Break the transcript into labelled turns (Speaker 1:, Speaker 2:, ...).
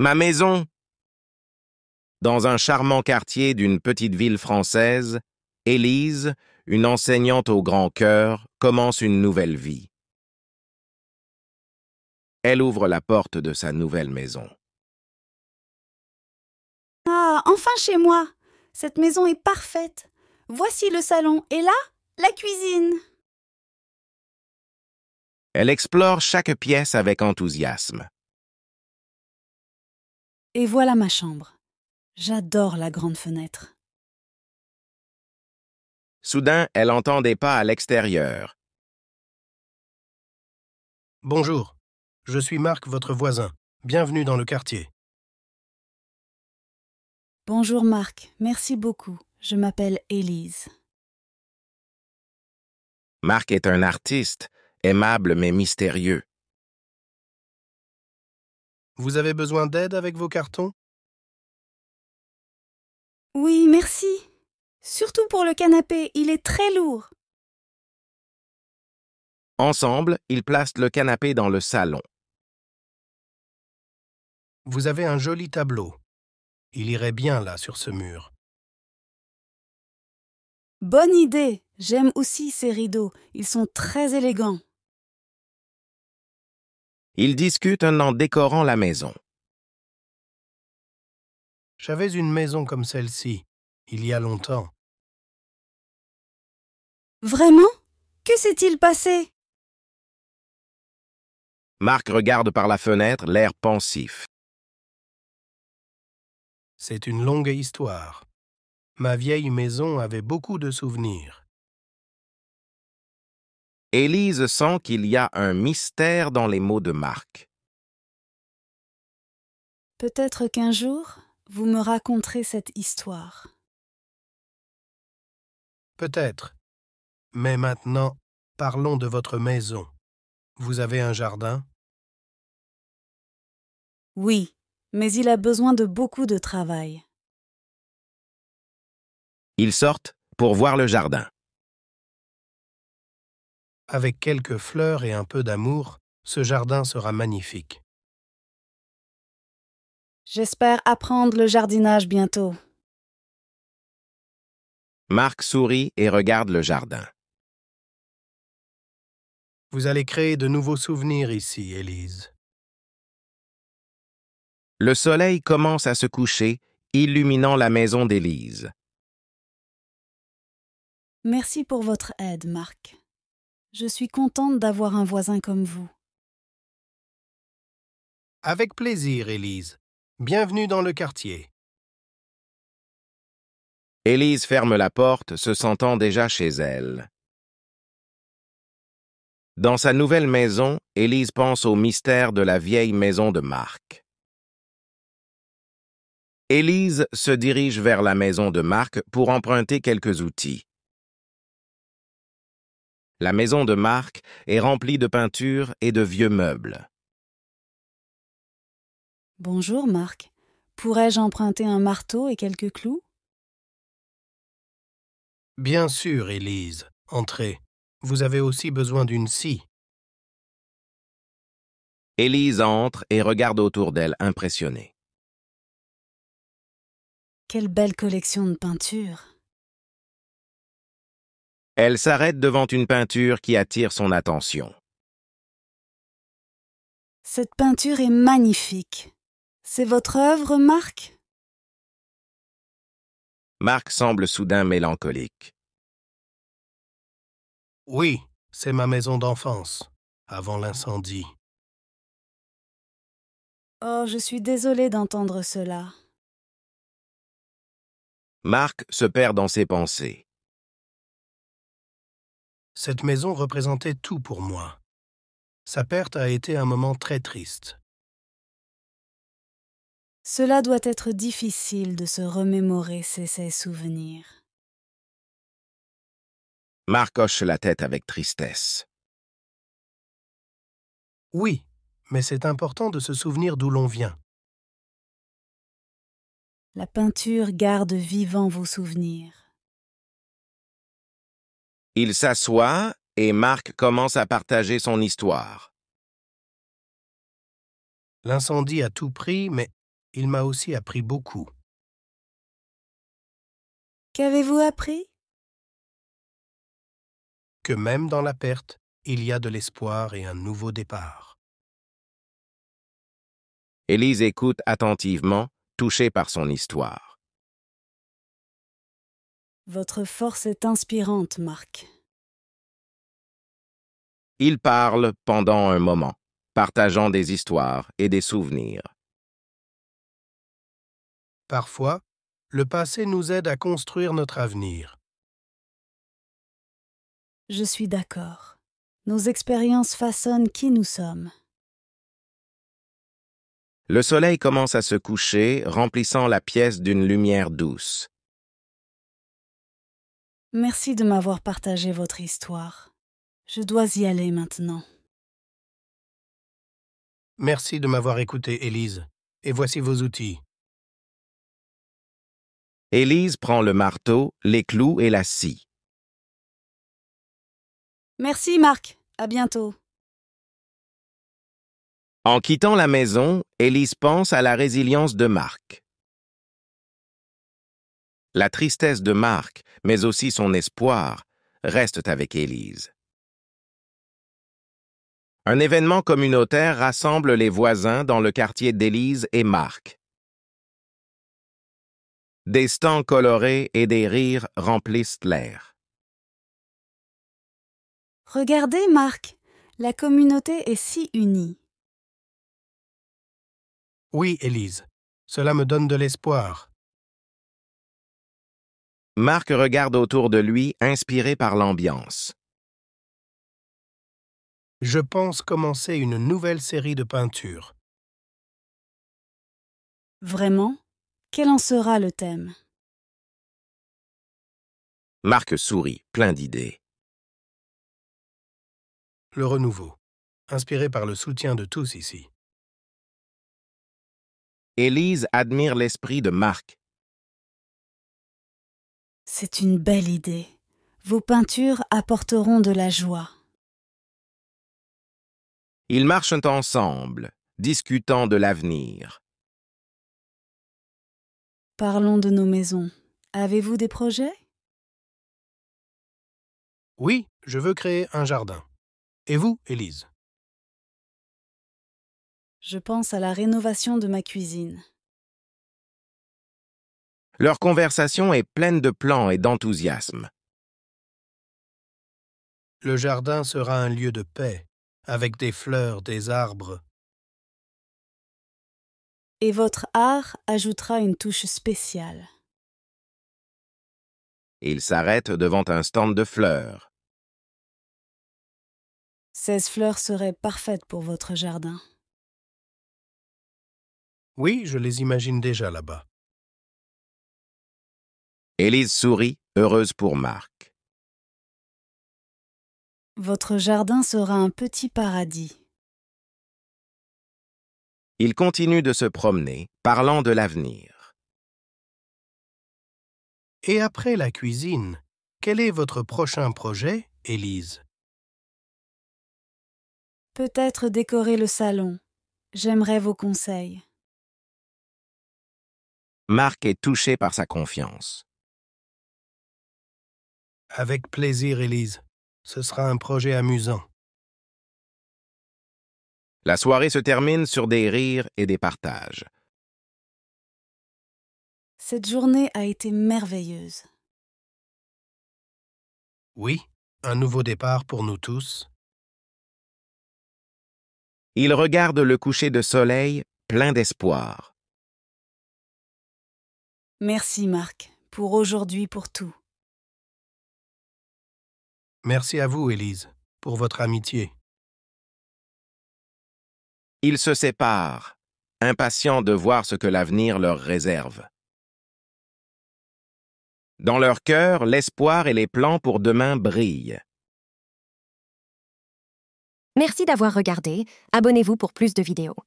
Speaker 1: Ma maison Dans un charmant quartier d'une petite ville française, Élise, une enseignante au grand cœur, commence une nouvelle vie. Elle ouvre la porte de sa nouvelle maison.
Speaker 2: Ah, enfin chez moi Cette maison est parfaite. Voici le salon et là, la cuisine.
Speaker 3: Elle explore chaque pièce avec enthousiasme.
Speaker 2: Et voilà ma chambre. J'adore la grande fenêtre.
Speaker 3: Soudain, elle entend des pas à l'extérieur. Bonjour, je suis Marc, votre voisin. Bienvenue dans le quartier.
Speaker 2: Bonjour Marc, merci beaucoup. Je m'appelle Élise.
Speaker 3: Marc est un artiste, aimable mais mystérieux. Vous avez besoin d'aide avec vos cartons
Speaker 2: Oui, merci. Surtout pour le canapé, il est très lourd.
Speaker 1: Ensemble, ils placent le canapé dans le salon.
Speaker 3: Vous
Speaker 4: avez un joli tableau. Il irait bien là sur ce mur.
Speaker 2: Bonne idée. J'aime aussi ces rideaux. Ils sont très élégants.
Speaker 1: Ils discutent en décorant la maison.
Speaker 3: J'avais une maison comme celle-ci, il y a longtemps.
Speaker 2: Vraiment Que s'est-il passé
Speaker 3: Marc regarde par la fenêtre, l'air pensif. C'est une longue histoire. Ma vieille maison avait beaucoup de souvenirs. Élise sent
Speaker 1: qu'il y a un mystère dans les mots de Marc.
Speaker 2: Peut-être qu'un jour, vous me raconterez cette histoire.
Speaker 4: Peut-être. Mais maintenant, parlons de votre maison.
Speaker 3: Vous avez un jardin
Speaker 2: Oui, mais il a besoin de beaucoup de travail.
Speaker 3: Ils sortent pour voir le jardin. Avec quelques fleurs et un peu d'amour, ce jardin sera magnifique.
Speaker 2: J'espère apprendre le jardinage bientôt.
Speaker 3: Marc sourit et regarde le jardin. Vous
Speaker 4: allez créer de nouveaux souvenirs ici, Élise.
Speaker 1: Le soleil commence à se coucher, illuminant la maison d'Élise.
Speaker 2: Merci pour votre aide, Marc. Je suis contente d'avoir un voisin comme vous.
Speaker 3: Avec plaisir, Élise. Bienvenue dans le quartier. Élise ferme
Speaker 1: la porte, se sentant déjà chez elle. Dans sa nouvelle maison, Élise pense au mystère de la vieille maison de Marc. Élise se dirige vers la maison de Marc pour emprunter quelques outils. La maison de Marc est
Speaker 3: remplie de peintures et de vieux meubles.
Speaker 2: Bonjour Marc. Pourrais-je emprunter un marteau et quelques clous
Speaker 4: Bien sûr, Élise. Entrez. Vous avez aussi besoin d'une scie.
Speaker 1: Élise entre et regarde autour d'elle, impressionnée.
Speaker 2: Quelle belle collection de peintures
Speaker 3: elle s'arrête devant une peinture qui attire son attention.
Speaker 2: Cette peinture est magnifique. C'est votre œuvre, Marc
Speaker 3: Marc semble soudain mélancolique. Oui, c'est ma maison d'enfance, avant l'incendie.
Speaker 2: Oh, je suis désolée d'entendre cela.
Speaker 3: Marc se perd dans ses pensées. Cette
Speaker 2: maison représentait tout pour moi.
Speaker 4: Sa perte a été un moment très triste.
Speaker 2: Cela doit être difficile de se remémorer ces, souvenirs.
Speaker 1: Marcoche la tête avec tristesse.
Speaker 4: Oui, mais c'est important de se souvenir d'où l'on vient.
Speaker 2: La peinture garde vivant vos souvenirs.
Speaker 3: Il s'assoit et Marc commence à partager son histoire. L'incendie a tout pris, mais il m'a aussi appris beaucoup.
Speaker 2: Qu'avez-vous appris
Speaker 3: Que même dans la perte, il y a de l'espoir et un nouveau départ. Élise écoute attentivement, touchée par son histoire.
Speaker 2: Votre force est inspirante, Marc.
Speaker 1: Il parle pendant un moment, partageant des histoires et des souvenirs.
Speaker 4: Parfois, le passé nous aide à construire notre avenir.
Speaker 2: Je suis d'accord. Nos expériences façonnent qui nous sommes.
Speaker 1: Le soleil commence à se coucher, remplissant la pièce d'une lumière douce.
Speaker 2: Merci de m'avoir partagé votre histoire. Je dois y aller maintenant.
Speaker 4: Merci de m'avoir écouté, Élise. Et voici
Speaker 3: vos outils. Élise prend le marteau, les clous et la scie.
Speaker 2: Merci, Marc. À bientôt.
Speaker 3: En quittant la maison, Élise pense à la résilience de Marc. La tristesse de Marc,
Speaker 1: mais aussi son espoir, restent avec Élise. Un événement communautaire rassemble les voisins dans le quartier d'Élise et Marc. Des stands colorés et des rires
Speaker 3: remplissent l'air.
Speaker 2: Regardez, Marc, la communauté est si unie.
Speaker 3: Oui, Élise, cela me donne de l'espoir. Marc regarde autour de lui, inspiré par l'ambiance.
Speaker 4: Je pense commencer une nouvelle série de peintures.
Speaker 2: Vraiment Quel en sera le thème
Speaker 3: Marc sourit, plein d'idées. Le renouveau, inspiré par le soutien de tous ici.
Speaker 1: Élise admire l'esprit de Marc,
Speaker 2: c'est une belle idée. Vos peintures apporteront de la joie.
Speaker 1: Ils marchent ensemble, discutant de l'avenir.
Speaker 2: Parlons de nos maisons. Avez-vous des projets
Speaker 3: Oui, je veux créer un jardin. Et vous, Élise
Speaker 2: Je pense à la rénovation de ma cuisine.
Speaker 3: Leur conversation est pleine de plans et d'enthousiasme. Le jardin sera un lieu de paix, avec des fleurs, des arbres.
Speaker 2: Et votre art ajoutera une touche spéciale.
Speaker 3: Il s'arrête devant un stand de fleurs.
Speaker 2: Ces fleurs seraient parfaites pour votre jardin.
Speaker 3: Oui, je les imagine déjà là-bas. Élise sourit, heureuse pour Marc.
Speaker 2: Votre jardin sera un petit paradis.
Speaker 3: Il continue de se promener, parlant de l'avenir. Et après la cuisine,
Speaker 4: quel est votre prochain projet, Élise
Speaker 2: Peut-être décorer le salon. J'aimerais vos conseils.
Speaker 3: Marc est touché par sa confiance.
Speaker 4: Avec plaisir, Élise. Ce sera un projet amusant.
Speaker 1: La soirée se termine sur des rires et des partages.
Speaker 2: Cette journée a été merveilleuse.
Speaker 3: Oui, un nouveau départ pour nous tous. Il regarde le coucher de soleil plein d'espoir.
Speaker 2: Merci Marc, pour aujourd'hui, pour tout.
Speaker 3: Merci à vous, Élise, pour votre amitié. Ils se séparent, impatients de voir ce que l'avenir leur réserve. Dans leur cœur, l'espoir et les plans pour demain brillent.
Speaker 2: Merci d'avoir regardé. Abonnez-vous pour plus de vidéos.